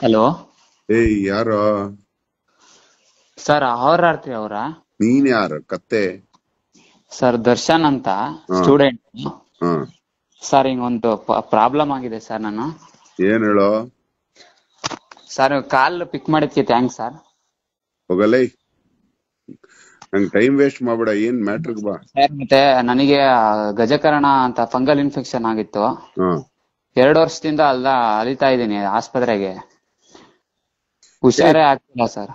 hello ಏ ಯಾರೋ sir ಆರ್ತಿ ಅವರ ನೀನ್ ಯಾರು ಕತ್ತೆ ಸರ್ ದರ್ಶನ್ ಅಂತ ಸ್ಟೂಡೆಂಟ್ ಸರ್ ಸರ್ ಒಂದು ಪ್ರಾಬ್ಲಮ್ ಆಗಿದೆ ಸರ್ ನಾನು ಏನ್ ಹೇಳೋ ಸರ್ ಕಾಲ್ ಪಿಕ್ ಮಾಡಿದ್ಕೆ ಥ್ಯಾಂಕ್ಸ್ ಸರ್ ಹೋಗಲೇ ನಂಗ್ ಟೈಮ್ ವೇಸ್ಟ್ ಮಾಡ್ಬೇಡ ಏನ್ ಮ್ಯಾಟ್ರಿಗ್ ಬಾ ಸರ್ ಮತ್ತೆ ನನಗೆ ಗಜಕರಣ ಅಂತ ಫಂಗಲ್ ಇನ್ಫೆಕ್ಷನ್ ಆಗಿತ್ತು ಎರಡು ವರ್ಷದಿಂದ ಅಲ್ಲ ಅಲಿತಾ ಇದೀನಿ ಆಸ್ಪತ್ರೆಗೆ ಹುಷಾರೇ ಆಗ್ತಿಲ್ಲ ಸರ್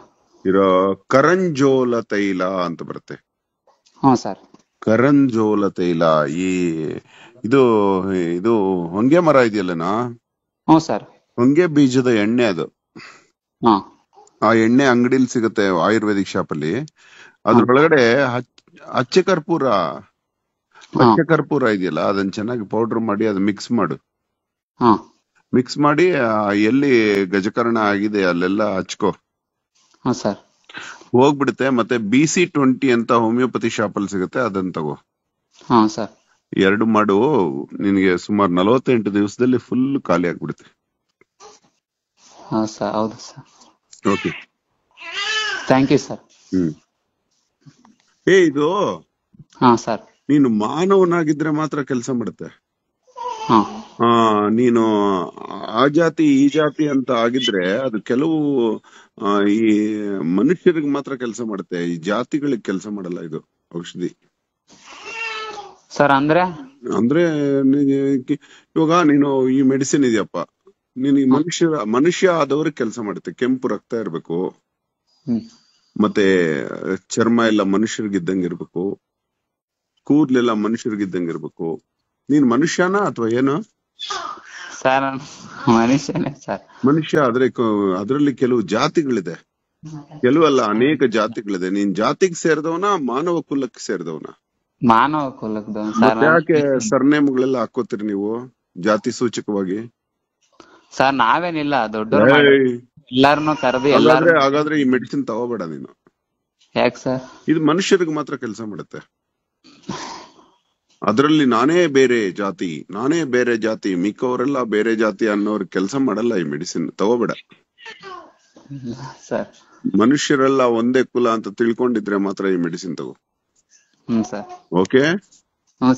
ಇರೋ ಕರಂಜೋಲ ತೈಲ ಅಂತ ಬರುತ್ತೆ ಹಾ ಸರ್ ಕರಂಜೋಲ ತೈಲ ಈ ಇದು ಇದು ಹೊಂಗೆ ಮರ ಇದೆಯಲ್ಲನಾ ಹ್ಞೂ ಸರ್ ಹೊಂಗೆ ಬೀಜದ ಎಣ್ಣೆ ಅದು ಹಾ ಆ ಎಣ್ಣೆ ಅಂಗಡಿಲಿ ಸಿಗುತ್ತೆ ಆಯುರ್ವೇದಿಕ್ ಶಾಪ್ ಅಲ್ಲಿ ಅದ್ರೊಳಗಡೆ ಅಚ್ಚ ಕರ್ಪೂರ ಹಚ್ಚೆ ಕರ್ಪೂರ ಇದೆಯಲ್ಲ ಅದನ್ನ ಚೆನ್ನಾಗಿ ಪೌಡರ್ ಮಾಡಿ ಅದನ್ನ ಮಿಕ್ಸ್ ಮಾಡು ಹಾ ಮಿಕ್ಸ್ ಮಾಡಿ ಎಲ್ಲಿ ಗಜಕರ್ಣ ಆಗಿದೆ ಅಲ್ಲೆಲ್ಲ ಹಚ್ಕೋ ಹಾ ಸರ್ ಹೋಗ್ಬಿಡುತ್ತೆ ಮತ್ತೆ ಬಿ ಸಿ ಟ್ವೆಂಟಿ ಅಂತ ಹೋಮಿಯೋಪತಿ ಶಾಪ್ ಅಲ್ಲಿ ಸಿಗುತ್ತೆ ಅದನ್ನ ತಗೋ ಹಾ ಸರ್ ಎರಡು ಮಾಡು ನಿನಗೆ ಸುಮಾರು ನಲವತ್ತೆಂಟು ದಿವಸದಲ್ಲಿ ಫುಲ್ ಖಾಲಿ ಆಗ್ಬಿಡುತ್ತೆ ಹಾ ಸರ್ ಹೌದು sir okay thank you sir ಹ್ಮ್ ಏ ಇದು ಹಾ ಸರ್ ನೀನು ಮಾನವನಾಗಿದ್ರೆ ಮಾತ್ರ ಕೆಲಸ ಮಾಡುತ್ತೆ ಹಾ ನೀನು ಆ ಜಾತಿ ಈ ಜಾತಿ ಅಂತ ಆಗಿದ್ರೆ ಅದು ಕೆಲವು ಈ ಮನುಷ್ಯರಿಗೆ ಮಾತ್ರ ಕೆಲಸ ಮಾಡುತ್ತೆ ಈ ಜಾತಿಗಳಿಗೆ ಕೆಲಸ ಮಾಡಲ್ಲ ಇದು ಔಷಧಿ ಸರ್ ಅಂದ್ರೆ ಅಂದ್ರೆ ಇವಾಗ ನೀನು ಈ ಮೆಡಿಸಿನ್ ಇದೆಯಪ್ಪ ನೀನು ಈ ಮನುಷ್ಯ ಆದವ್ರಿಗೆ ಕೆಲಸ ಮಾಡುತ್ತೆ ಕೆಂಪು ರಕ್ತ ಇರ್ಬೇಕು ಮತ್ತೆ ಚರ್ಮ ಎಲ್ಲ ಮನುಷ್ಯರಿಗಿದ್ದಂಗೆ ಇರ್ಬೇಕು ಕೂದ್ಲೆಲ್ಲ ಮನುಷ್ಯರಿಗಿದ್ದಂಗೆ ಇರ್ಬೇಕು ನೀನ್ ಮನುಷ್ಯನಾ ಅಥವಾ ಏನು ಮನುಷ್ಯನೇ ಸರ್ ಮನುಷ್ಯ ಆದ್ರೆ ಅದರಲ್ಲಿ ಕೆಲವು ಜಾತಿಗಳಿದೆ ಕೆಲವಲ್ಲ ಅನೇಕ ಜಾತಿಗಳಿದೆ ನೀನ್ ಜಾತಿಗೆ ಸೇರಿದವನ ಮಾನವ ಕುಲಕ್ಕೆ ಸೇರಿದವನ ಮಾನವ ಕುಲಕ್ಕೆ ಯಾಕೆ ಸರ್ನೇಮ್ಗಳೆಲ್ಲ ಹಾಕೋತೀರಿ ನೀವು ಜಾತಿ ಸೂಚಕವಾಗಿ ಸರ್ ನಾವೇನಿಲ್ಲ ದೊಡ್ಡ ಎಲ್ಲಾರನು ಕರೆದು ಹಾಗಾದ್ರೆ ಈ ಮೆಡಿಸಿನ್ ತಗೋಬೇಡ ನೀನು ಯಾಕೆ ಸರ್ ಇದು ಮನುಷ್ಯರಿಗೆ ಮಾತ್ರ ಕೆಲಸ ಮಾಡುತ್ತೆ ಅದರಲ್ಲಿ ನಾನೇ ಬೇರೆ ಜಾತಿ ನಾನೇ ಬೇರೆ ಜಾತಿ ಮಿಕ್ಕವರೆಲ್ಲ ಬೇರೆ ಜಾತಿ ಅನ್ನೋರು ಕೆಲಸ ಮಾಡಲ್ಲ ಈ ಮೆಡಿಸಿನ್ ತಗೋಬೇಡ ಸರ್ ಮನುಷ್ಯರೆಲ್ಲ ಒಂದೇ ಕುಲ ಅಂತ ತಿಳ್ಕೊಂಡಿದ್ರೆ ಮಾತ್ರ ಈ ಮೆಡಿಸಿನ್ ತಗೋ sir okay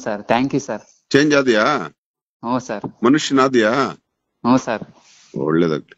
sir thank you sir change ಆದ್ಯಾ ಹ್ಞೂ ಸರ್ ಮನುಷ್ಯನಾದ್ಯಾ ಹ್ಞೂ ಸರ್ ಒಳ್ಳೇದಾಗ್ಲಿ